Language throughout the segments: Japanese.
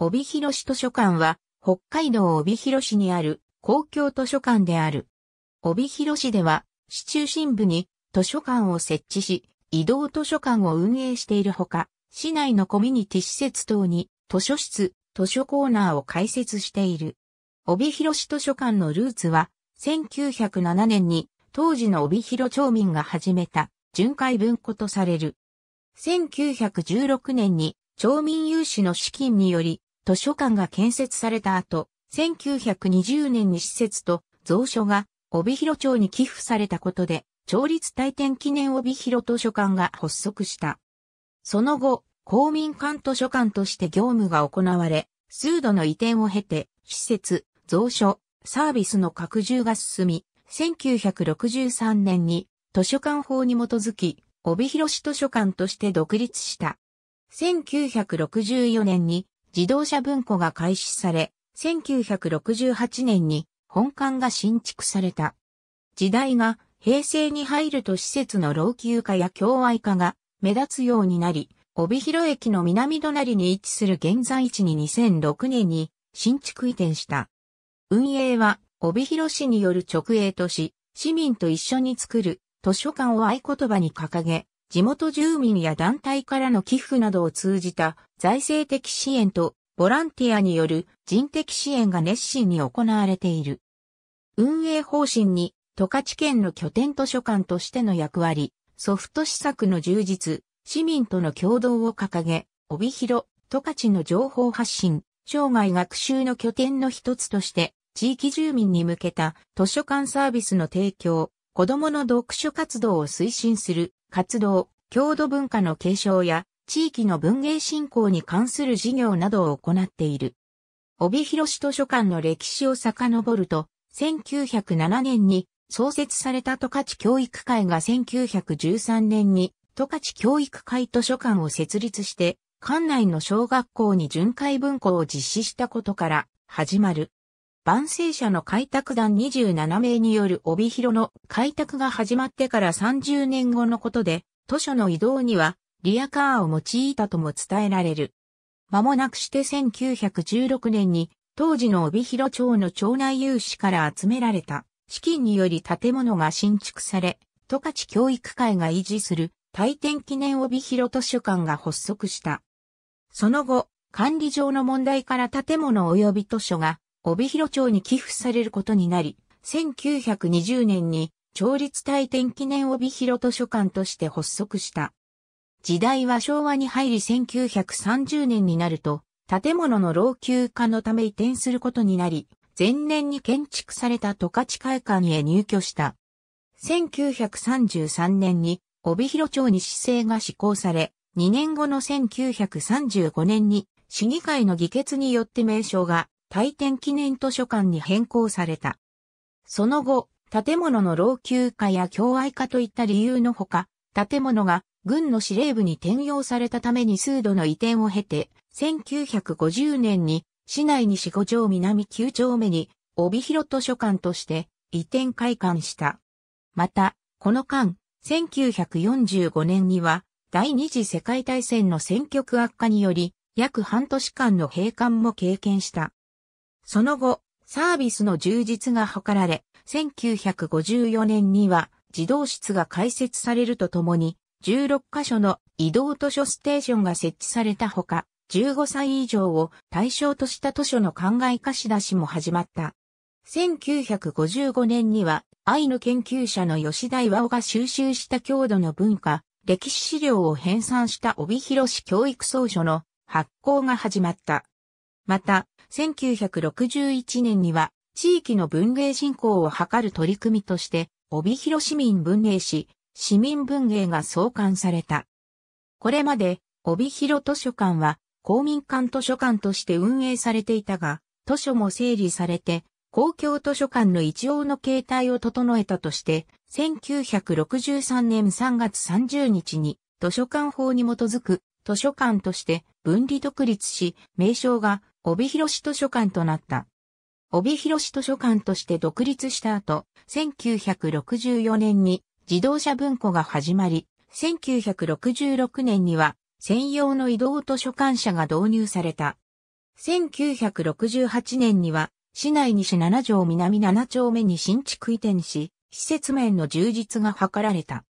帯広市図書館は、北海道帯広市にある公共図書館である。帯広市では、市中心部に図書館を設置し、移動図書館を運営しているほか、市内のコミュニティ施設等に図書室、図書コーナーを開設している。帯広市図書館のルーツは、1907年に当時の帯広町民が始めた巡回文庫とされる。1916年に町民有志の資金により図書館が建設された後、1920年に施設と蔵書が帯広町に寄付されたことで、町立大典記念帯広図書館が発足した。その後、公民館図書館として業務が行われ、数度の移転を経て、施設、蔵書、サービスの拡充が進み、1963年に図書館法に基づき、帯広市図書館として独立した。1964年に自動車文庫が開始され、1968年に本館が新築された。時代が平成に入ると施設の老朽化や共愛化が目立つようになり、帯広駅の南隣に位置する現在地に2006年に新築移転した。運営は帯広市による直営都市、市民と一緒に作る図書館を合言葉に掲げ、地元住民や団体からの寄付などを通じた財政的支援とボランティアによる人的支援が熱心に行われている。運営方針に十勝県の拠点図書館としての役割、ソフト施策の充実、市民との共同を掲げ、帯広、十勝の情報発信、生涯学習の拠点の一つとして、地域住民に向けた図書館サービスの提供、子供の読書活動を推進する活動、郷土文化の継承や地域の文芸振興に関する事業などを行っている。帯広市図書館の歴史を遡ると、1907年に創設された十勝教育会が1913年に十勝教育会図書館を設立して、館内の小学校に巡回文庫を実施したことから始まる。万世社の開拓団27名による帯広の開拓が始まってから30年後のことで、図書の移動にはリアカーを用いたとも伝えられる。間もなくして1916年に当時の帯広町の町内有志から集められた資金により建物が新築され、十勝教育会が維持する大天記念帯広図書館が発足した。その後、管理上の問題から建物及び図書が帯広町に寄付されることになり、1920年に町立大典記念帯広図書館として発足した。時代は昭和に入り1930年になると、建物の老朽化のため移転することになり、前年に建築された十勝会館へ入居した。1933年に帯広町に市政が施行され、2年後の1935年に市議会の議決によって名称が大天記念図書館に変更された。その後、建物の老朽化や共愛化といった理由のほか、建物が軍の司令部に転用されたために数度の移転を経て、1950年に市内西五条南九丁目に帯広図書館として移転開館した。また、この間、1945年には第二次世界大戦の戦局悪化により約半年間の閉館も経験した。その後、サービスの充実が図られ、1954年には児童室が開設されるとともに、16カ所の移動図書ステーションが設置されたほか、15歳以上を対象とした図書の考え貸し出しも始まった。1955年には、愛の研究者の吉田岩尾が収集した郷土の文化、歴史資料を編纂した帯広市教育総書の発行が始まった。また、1961年には地域の文芸振興を図る取り組みとして、帯広市民文芸誌、市民文芸が創刊された。これまで、帯広図書館は公民館図書館として運営されていたが、図書も整理されて、公共図書館の一応の形態を整えたとして、1963年3月30日に図書館法に基づく図書館として分離独立し、名称が帯広市図書館となった。帯広市図書館として独立した後、1964年に自動車文庫が始まり、1966年には専用の移動図書館車が導入された。1968年には市内西7条南7丁目に新築移転し、施設面の充実が図られた。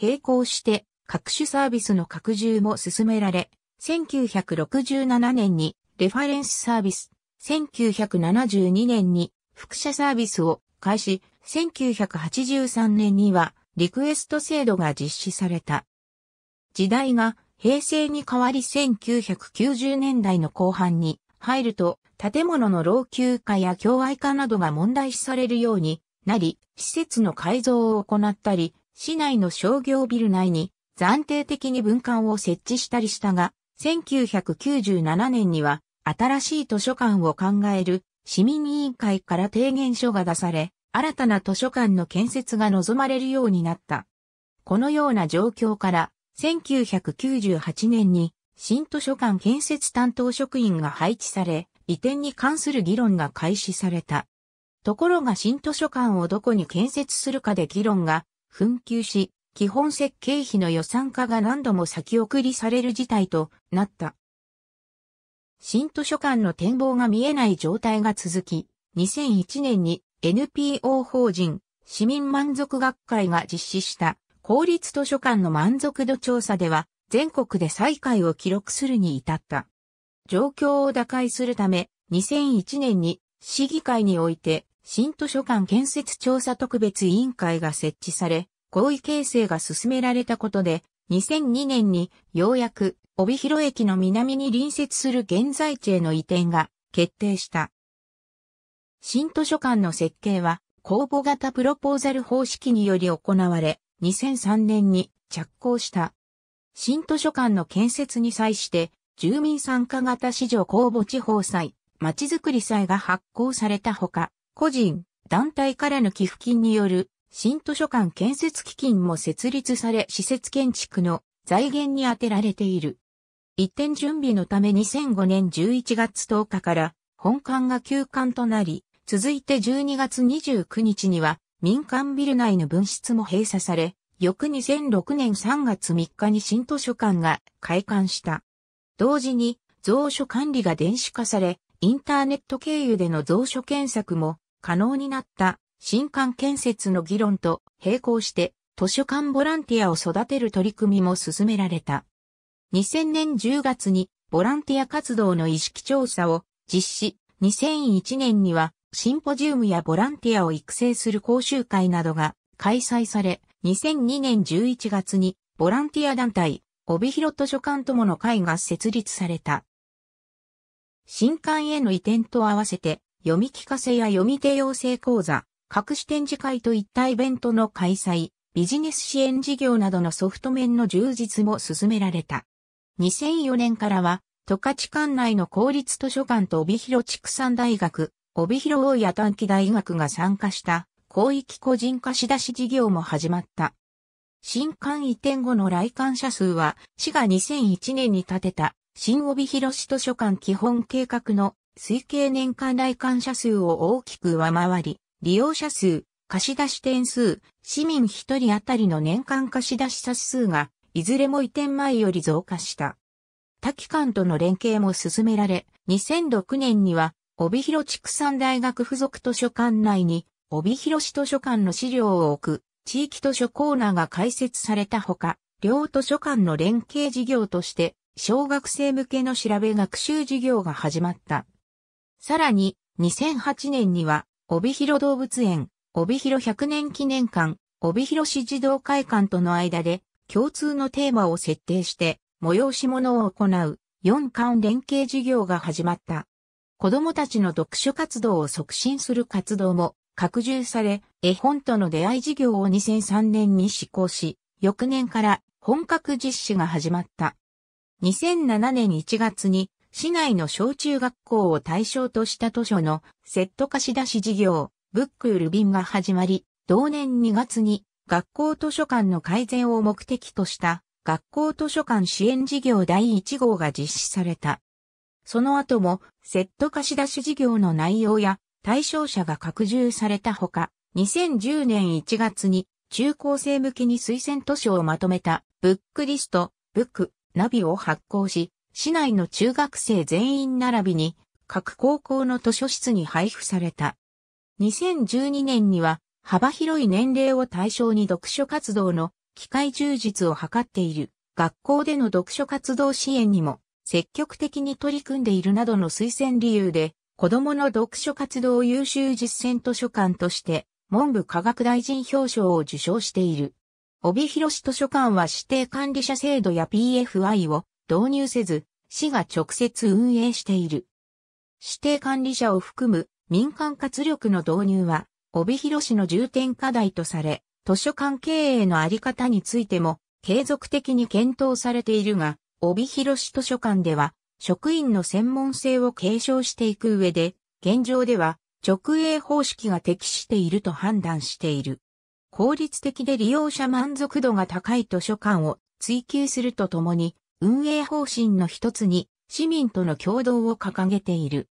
並行して各種サービスの拡充も進められ、1967年にレファレンスサービス。1972年に複写サービスを開始、1983年にはリクエスト制度が実施された。時代が平成に変わり1990年代の後半に入ると建物の老朽化や境外化などが問題視されるようになり、施設の改造を行ったり、市内の商業ビル内に暫定的に分館を設置したりしたが、1997年には新しい図書館を考える市民委員会から提言書が出され、新たな図書館の建設が望まれるようになった。このような状況から、1998年に新図書館建設担当職員が配置され、移転に関する議論が開始された。ところが新図書館をどこに建設するかで議論が紛糾し、基本設計費の予算化が何度も先送りされる事態となった。新図書館の展望が見えない状態が続き、2001年に NPO 法人市民満足学会が実施した公立図書館の満足度調査では全国で最下位を記録するに至った。状況を打開するため2001年に市議会において新図書館建設調査特別委員会が設置され合意形成が進められたことで、2002年にようやく帯広駅の南に隣接する現在地への移転が決定した。新図書館の設計は公募型プロポーザル方式により行われ、2003年に着工した。新図書館の建設に際して、住民参加型市場公募地方債、まちづくり債が発行されたほか、個人、団体からの寄付金による新図書館建設基金も設立され施設建築の財源に充てられている。一点準備のため2005年11月10日から本館が休館となり、続いて12月29日には民間ビル内の分室も閉鎖され、翌2006年3月3日に新図書館が開館した。同時に蔵書管理が電子化され、インターネット経由での蔵書検索も可能になった新館建設の議論と並行して図書館ボランティアを育てる取り組みも進められた。2000年10月にボランティア活動の意識調査を実施、2001年にはシンポジウムやボランティアを育成する講習会などが開催され、2002年11月にボランティア団体、帯広図書館友の会が設立された。新館への移転と合わせて、読み聞かせや読み手養成講座、各種展示会といったイベントの開催、ビジネス支援事業などのソフト面の充実も進められた。2004年からは、十勝管内の公立図書館と帯広畜産大学、帯広大谷短期大学が参加した広域個人貸し出し事業も始まった。新館移転後の来館者数は、市が2001年に建てた新帯広市図書館基本計画の推計年間来館者数を大きく上回り、利用者数、貸出点数、市民1人当たりの年間貸出者数が、いずれも移転前より増加した。他機関との連携も進められ、2006年には、帯広畜産大学附属図書館内に、帯広市図書館の資料を置く、地域図書コーナーが開設されたほか、両図書館の連携事業として、小学生向けの調べ学習事業が始まった。さらに、2008年には、帯広動物園、帯広100年記念館、帯広市児童会館との間で共通のテーマを設定して催し物を行う4館連携事業が始まった。子供たちの読書活動を促進する活動も拡充され、絵本との出会い事業を2003年に施行し、翌年から本格実施が始まった。2007年1月に市内の小中学校を対象とした図書のセット貸し出し事業、ブックルビ便が始まり、同年2月に学校図書館の改善を目的とした学校図書館支援事業第1号が実施された。その後もセット貸し出し事業の内容や対象者が拡充されたほか、2010年1月に中高生向けに推薦図書をまとめたブックリスト、ブック、ナビを発行し、市内の中学生全員並びに、各高校の図書室に配布された。2012年には、幅広い年齢を対象に読書活動の機会充実を図っている学校での読書活動支援にも積極的に取り組んでいるなどの推薦理由で子供の読書活動優秀実践図書館として文部科学大臣表彰を受賞している。帯広市図書館は指定管理者制度や PFI を導入せず、市が直接運営している。指定管理者を含む民間活力の導入は、帯広市の重点課題とされ、図書館経営のあり方についても、継続的に検討されているが、帯広市図書館では、職員の専門性を継承していく上で、現状では直営方式が適していると判断している。効率的で利用者満足度が高い図書館を追求するとともに、運営方針の一つに市民との共同を掲げている。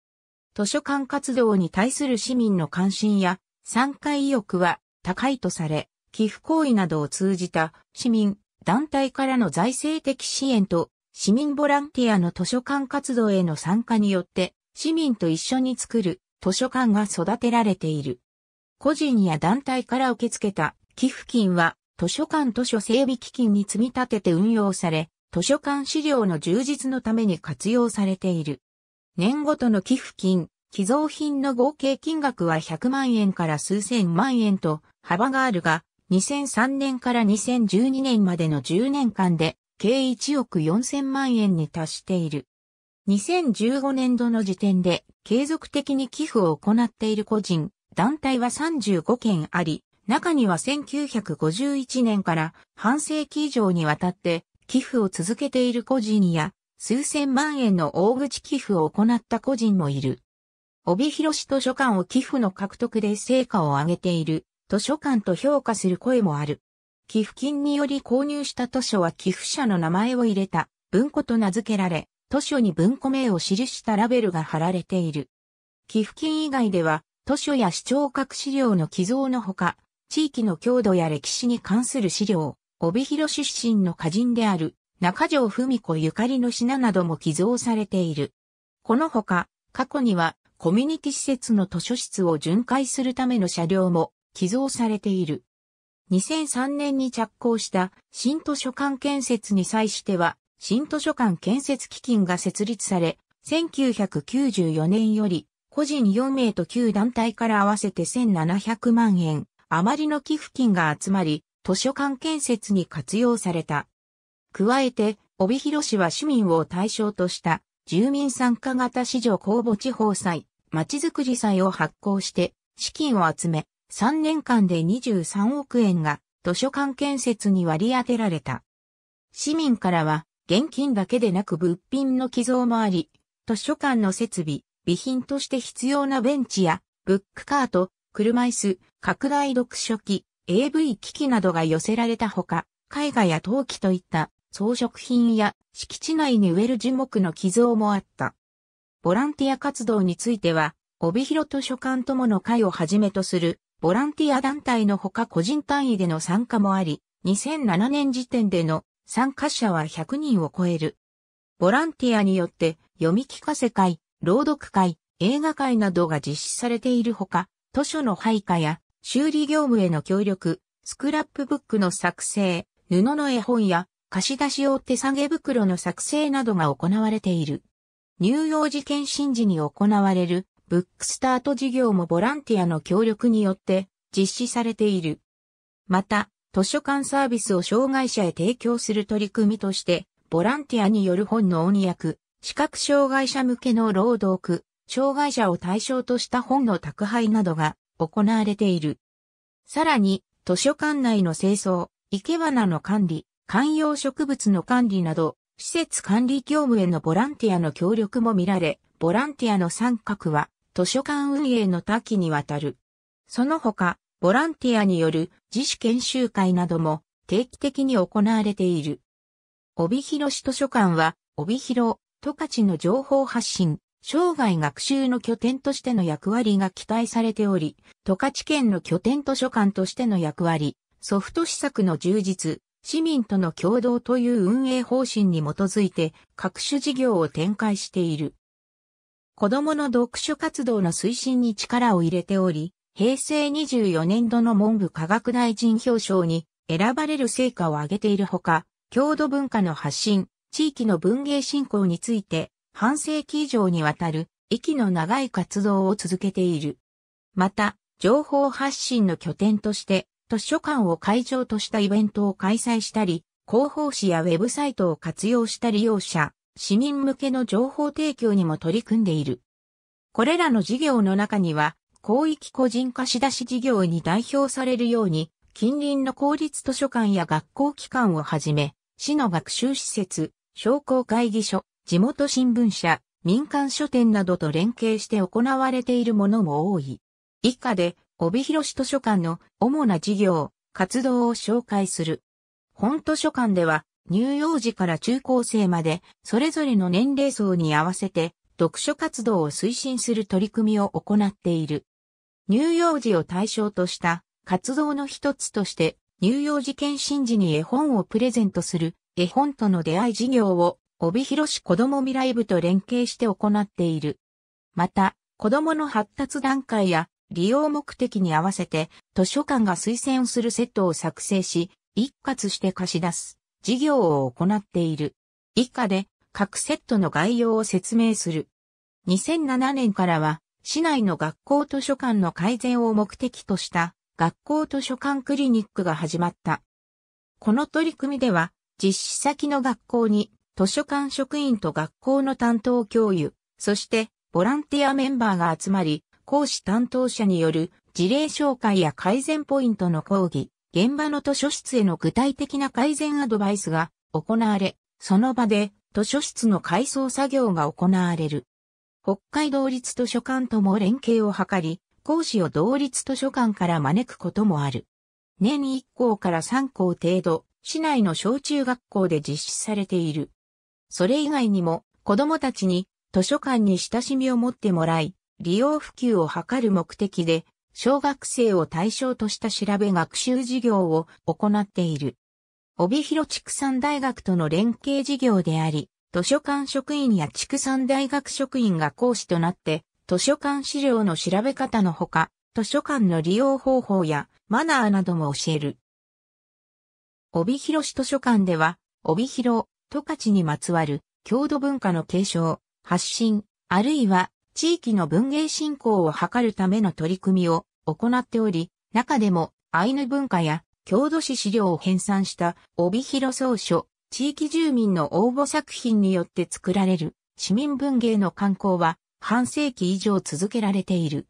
図書館活動に対する市民の関心や参加意欲は高いとされ、寄付行為などを通じた市民、団体からの財政的支援と市民ボランティアの図書館活動への参加によって市民と一緒に作る図書館が育てられている。個人や団体から受け付けた寄付金は図書館図書整備基金に積み立てて運用され、図書館資料の充実のために活用されている。年ごとの寄付金、寄贈品の合計金額は100万円から数千万円と幅があるが、2003年から2012年までの10年間で計1億4000万円に達している。2015年度の時点で継続的に寄付を行っている個人、団体は35件あり、中には1951年から半世紀以上にわたって寄付を続けている個人や、数千万円の大口寄付を行った個人もいる。帯広市図書館を寄付の獲得で成果を上げている図書館と評価する声もある。寄付金により購入した図書は寄付者の名前を入れた文庫と名付けられ、図書に文庫名を記したラベルが貼られている。寄付金以外では、図書や視聴覚資料の寄贈のほか、地域の強度や歴史に関する資料、帯広出身の歌人である中条文子ゆかりの品なども寄贈されている。このほか、過去にはコミュニティ施設の図書室を巡回するための車両も寄贈されている。2003年に着工した新図書館建設に際しては、新図書館建設基金が設立され、1994年より個人4名と旧団体から合わせて1700万円余りの寄付金が集まり、図書館建設に活用された。加えて、帯広市は市民を対象とした住民参加型市場公募地方祭、まちづくり祭を発行して資金を集め、3年間で23億円が図書館建設に割り当てられた。市民からは現金だけでなく物品の寄贈もあり、図書館の設備、備品として必要なベンチや、ブックカート、車椅子、拡大読書機、AV 機器などが寄せられたほか、絵画や陶器といった装飾品や敷地内に植える樹木の寄贈もあった。ボランティア活動については、帯広図書館友の会をはじめとするボランティア団体のほか個人単位での参加もあり、2007年時点での参加者は100人を超える。ボランティアによって読み聞かせ会、朗読会、映画会などが実施されているほか、図書の配下や修理業務への協力、スクラップブックの作成、布の絵本や貸し出し用手下げ袋の作成などが行われている。乳幼児検診時に行われるブックスタート事業もボランティアの協力によって実施されている。また、図書館サービスを障害者へ提供する取り組みとして、ボランティアによる本の翻訳、視覚障害者向けの労働区、障害者を対象とした本の宅配などが行われている。さらに、図書館内の清掃、生け花の管理、観葉植物の管理など、施設管理業務へのボランティアの協力も見られ、ボランティアの参画は図書館運営の多岐にわたる。その他、ボランティアによる自主研修会なども定期的に行われている。帯広市図書館は、帯広、十勝の情報発信、生涯学習の拠点としての役割が期待されており、十勝県の拠点図書館としての役割、ソフト施策の充実、市民との共同という運営方針に基づいて各種事業を展開している。子供の読書活動の推進に力を入れており、平成24年度の文部科学大臣表彰に選ばれる成果を挙げているほか、郷土文化の発信、地域の文芸振興について半世紀以上にわたる息の長い活動を続けている。また、情報発信の拠点として図書館を会場としたイベントを開催したり、広報誌やウェブサイトを活用した利用者、市民向けの情報提供にも取り組んでいる。これらの事業の中には、広域個人貸し出し事業に代表されるように、近隣の公立図書館や学校機関をはじめ、市の学習施設、商工会議所、地元新聞社、民間書店などと連携して行われているものも多い。以下で、帯広市図書館の主な事業、活動を紹介する。本図書館では、乳幼児から中高生まで、それぞれの年齢層に合わせて、読書活動を推進する取り組みを行っている。乳幼児を対象とした活動の一つとして、乳幼児検診時に絵本をプレゼントする絵本との出会い事業を帯広市子ども未来部と連携して行っている。また、子供の発達段階や利用目的に合わせて図書館が推薦するセットを作成し、一括して貸し出す事業を行っている。以下で各セットの概要を説明する。2007年からは市内の学校図書館の改善を目的とした学校図書館クリニックが始まった。この取り組みでは実施先の学校に図書館職員と学校の担当教諭、そしてボランティアメンバーが集まり、講師担当者による事例紹介や改善ポイントの講義、現場の図書室への具体的な改善アドバイスが行われ、その場で図書室の改装作業が行われる。北海道立図書館とも連携を図り、講師を同立図書館から招くこともある。年1校から3校程度、市内の小中学校で実施されている。それ以外にも子供たちに図書館に親しみを持ってもらい、利用普及を図る目的で、小学生を対象とした調べ学習事業を行っている。帯広畜産大学との連携事業であり、図書館職員や畜産大学職員が講師となって、図書館資料の調べ方のほか、図書館の利用方法やマナーなども教える。帯広市図書館では、帯広、十勝にまつわる郷土文化の継承、発信、あるいは地域の文芸振興を図るための取り組みを行っており、中でもアイヌ文化や郷土史資料を編纂した帯広総書、地域住民の応募作品によって作られる市民文芸の観光は半世紀以上続けられている。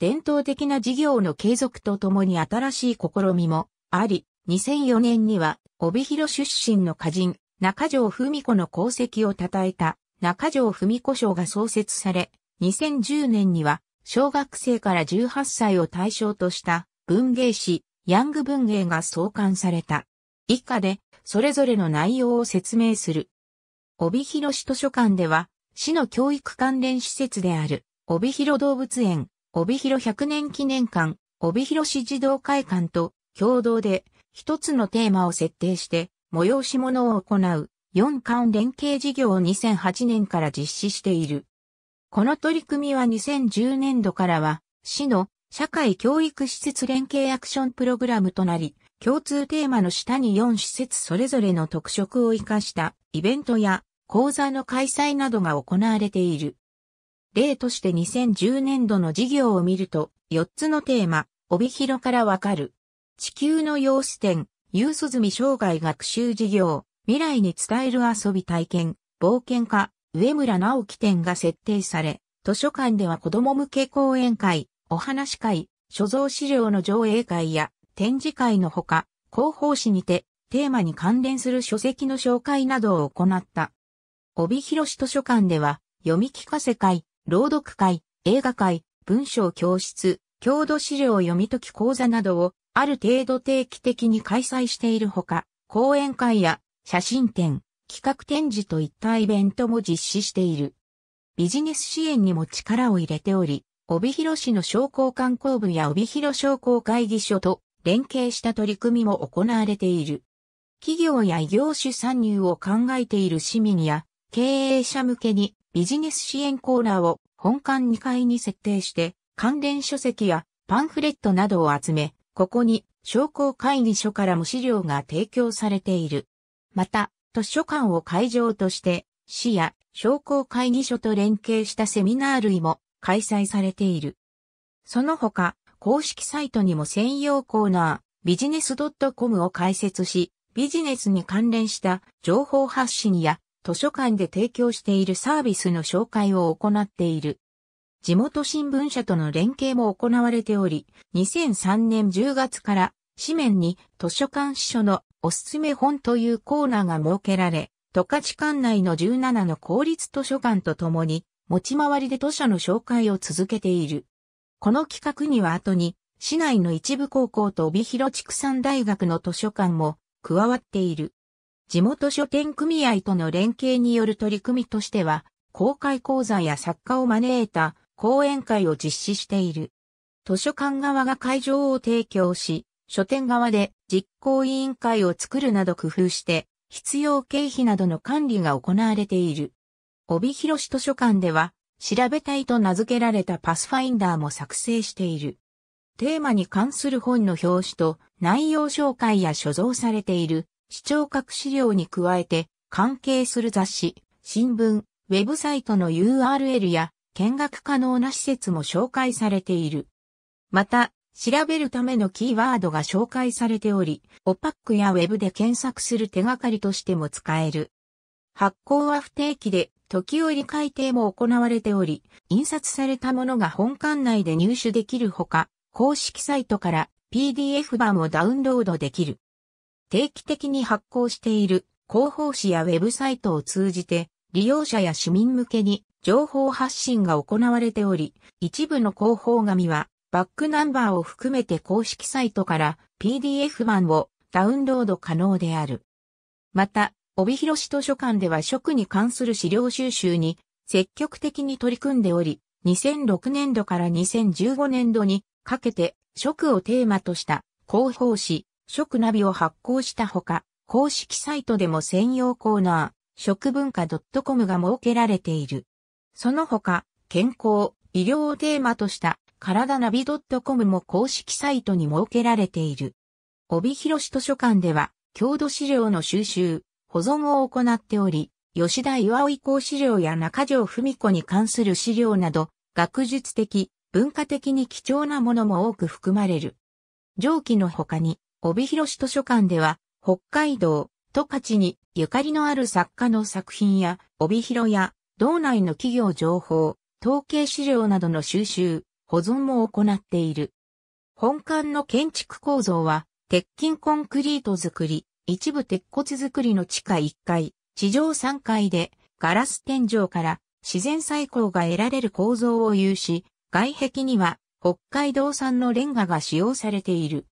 伝統的な事業の継続とともに新しい試みもあり、2004年には帯広出身の歌人中条文子の功績を称えた中条文子賞が創設され、2010年には小学生から18歳を対象とした文芸誌ヤング文芸が創刊された。以下でそれぞれの内容を説明する。帯広市図書館では市の教育関連施設である帯広動物園、帯広100年記念館、帯広市児童会館と共同で一つのテーマを設定して催し物を行う4間連携事業を2008年から実施している。この取り組みは2010年度からは市の社会教育施設連携アクションプログラムとなり、共通テーマの下に4施設それぞれの特色を活かしたイベントや講座の開催などが行われている。例として2010年度の事業を見ると、4つのテーマ、帯広からわかる。地球の様子展、ース済み生涯学習事業、未来に伝える遊び体験、冒険家、上村直樹展が設定され、図書館では子供向け講演会、お話会、所蔵資料の上映会や展示会のほか、広報誌にてテーマに関連する書籍の紹介などを行った。帯広市図書館では、読み聞かせ会、朗読会、映画会、文章教室、郷土資料読み解き講座などをある程度定期的に開催しているほか、講演会や写真展、企画展示といったイベントも実施している。ビジネス支援にも力を入れており、帯広市の商工観光部や帯広商工会議所と連携した取り組みも行われている。企業や異業種参入を考えている市民や経営者向けにビジネス支援コーナーを本館2階に設定して関連書籍やパンフレットなどを集めここに商工会議所からも資料が提供されている。また、図書館を会場として、市や商工会議所と連携したセミナー類も開催されている。その他、公式サイトにも専用コーナー、ビジネス .com を開設し、ビジネスに関連した情報発信や図書館で提供しているサービスの紹介を行っている。地元新聞社との連携も行われており、2003年10月から紙面に図書館司書のおすすめ本というコーナーが設けられ、十勝館内の17の公立図書館とともに持ち回りで図書の紹介を続けている。この企画には後に市内の一部高校と帯広畜産大学の図書館も加わっている。地元書店組合との連携による取り組みとしては、公開講座や作家を招いた講演会を実施している。図書館側が会場を提供し、書店側で実行委員会を作るなど工夫して、必要経費などの管理が行われている。帯広市図書館では、調べたいと名付けられたパスファインダーも作成している。テーマに関する本の表紙と内容紹介や所蔵されている視聴覚資料に加えて関係する雑誌、新聞、ウェブサイトの URL や見学可能な施設も紹介されている。また、調べるためのキーワードが紹介されており、オパックやウェブで検索する手がかりとしても使える。発行は不定期で、時折改定も行われており、印刷されたものが本館内で入手できるほか、公式サイトから PDF 版をダウンロードできる。定期的に発行している広報誌やウェブサイトを通じて利用者や市民向けに情報発信が行われており、一部の広報紙はバックナンバーを含めて公式サイトから PDF 版をダウンロード可能である。また、帯広市図書館では職に関する資料収集に積極的に取り組んでおり、2006年度から2015年度にかけて職をテーマとした広報誌、食ナビを発行したほか、公式サイトでも専用コーナー、食文化 .com が設けられている。その他、健康、医療をテーマとした体ナビ .com も公式サイトに設けられている。帯広市図書館では、郷土資料の収集、保存を行っており、吉田岩尾以降資料や中条文子に関する資料など、学術的、文化的に貴重なものも多く含まれる。上記の他に、帯広市図書館では、北海道、十勝にゆかりのある作家の作品や、帯広や、道内の企業情報、統計資料などの収集、保存も行っている。本館の建築構造は、鉄筋コンクリート作り、一部鉄骨作りの地下1階、地上3階で、ガラス天井から自然採光が得られる構造を有し、外壁には北海道産のレンガが使用されている。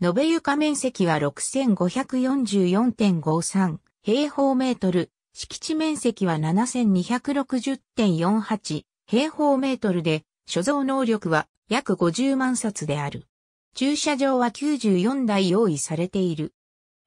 延べ床面積は6544.53平方メートル、敷地面積は7260.48平方メートルで、所蔵能力は約50万冊である。駐車場は94台用意されている。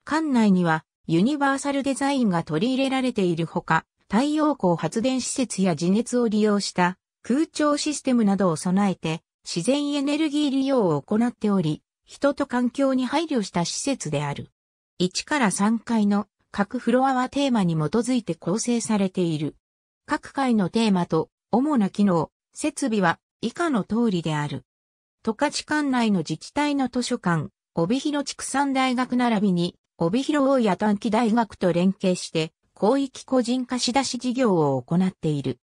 館内にはユニバーサルデザインが取り入れられているほか、太陽光発電施設や地熱を利用した空調システムなどを備えて自然エネルギー利用を行っており、人と環境に配慮した施設である。1から3階の各フロアはテーマに基づいて構成されている。各階のテーマと主な機能、設備は以下の通りである。十勝管内の自治体の図書館、帯広畜産大学並びに、帯広大谷短期大学と連携して、広域個人貸し出し事業を行っている。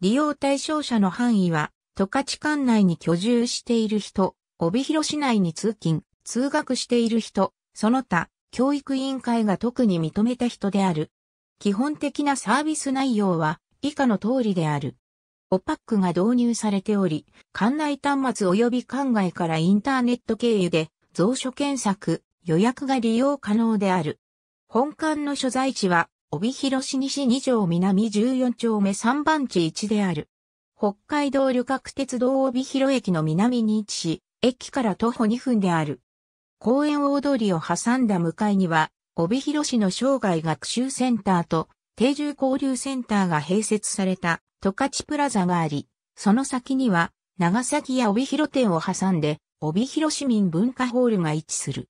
利用対象者の範囲は、十勝管内に居住している人、帯広市内に通勤、通学している人、その他、教育委員会が特に認めた人である。基本的なサービス内容は以下の通りである。オパックが導入されており、館内端末及び館外からインターネット経由で蔵書検索、予約が利用可能である。本館の所在地は、帯広市西2条南14丁目3番地1である。北海道旅客鉄道帯広駅の南に位置し、駅から徒歩2分である。公園大通りを挟んだ向かいには、帯広市の生涯学習センターと定住交流センターが併設された十勝プラザがあり、その先には長崎や帯広店を挟んで帯広市民文化ホールが位置する。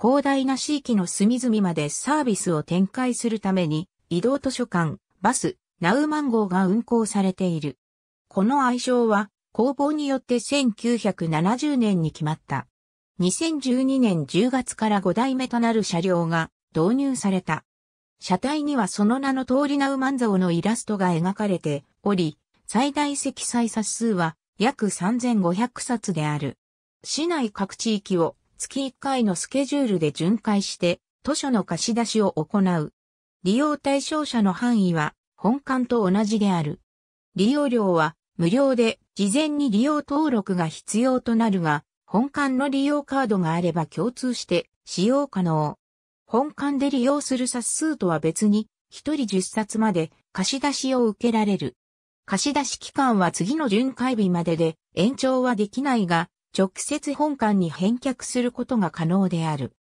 広大な地域の隅々までサービスを展開するために移動図書館、バス、ナウマン号が運行されている。この愛称は公募によって1970年に決まった。2012年10月から5代目となる車両が導入された。車体にはその名の通りナウマン像のイラストが描かれており、最大積載冊数は約3500冊である。市内各地域を月1回のスケジュールで巡回して図書の貸し出しを行う。利用対象者の範囲は本館と同じである。利用料は無料で事前に利用登録が必要となるが、本館の利用カードがあれば共通して使用可能。本館で利用する冊数とは別に、1人10冊まで貸し出しを受けられる。貸し出し期間は次の巡回日までで延長はできないが、直接本館に返却することが可能である。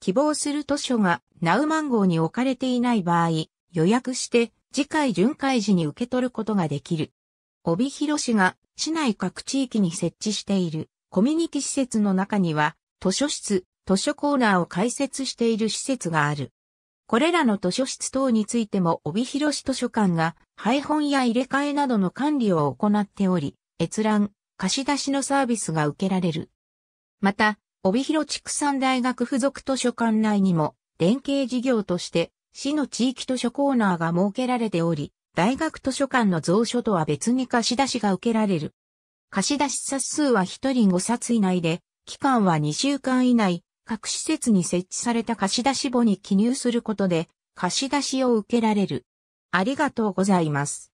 希望する図書がナウマン号に置かれていない場合、予約して次回巡回時に受け取ることができる。帯広市が市内各地域に設置しているコミュニティ施設の中には、図書室、図書コーナーを開設している施設がある。これらの図書室等についても帯広市図書館が配本や入れ替えなどの管理を行っており、閲覧、貸し出しのサービスが受けられる。また、帯広畜産大学附属図書館内にも連携事業として市の地域図書コーナーが設けられており、大学図書館の蔵書とは別に貸し出しが受けられる。貸し出し冊数は1人5冊以内で、期間は2週間以内、各施設に設置された貸し出し簿に記入することで、貸し出しを受けられる。ありがとうございます。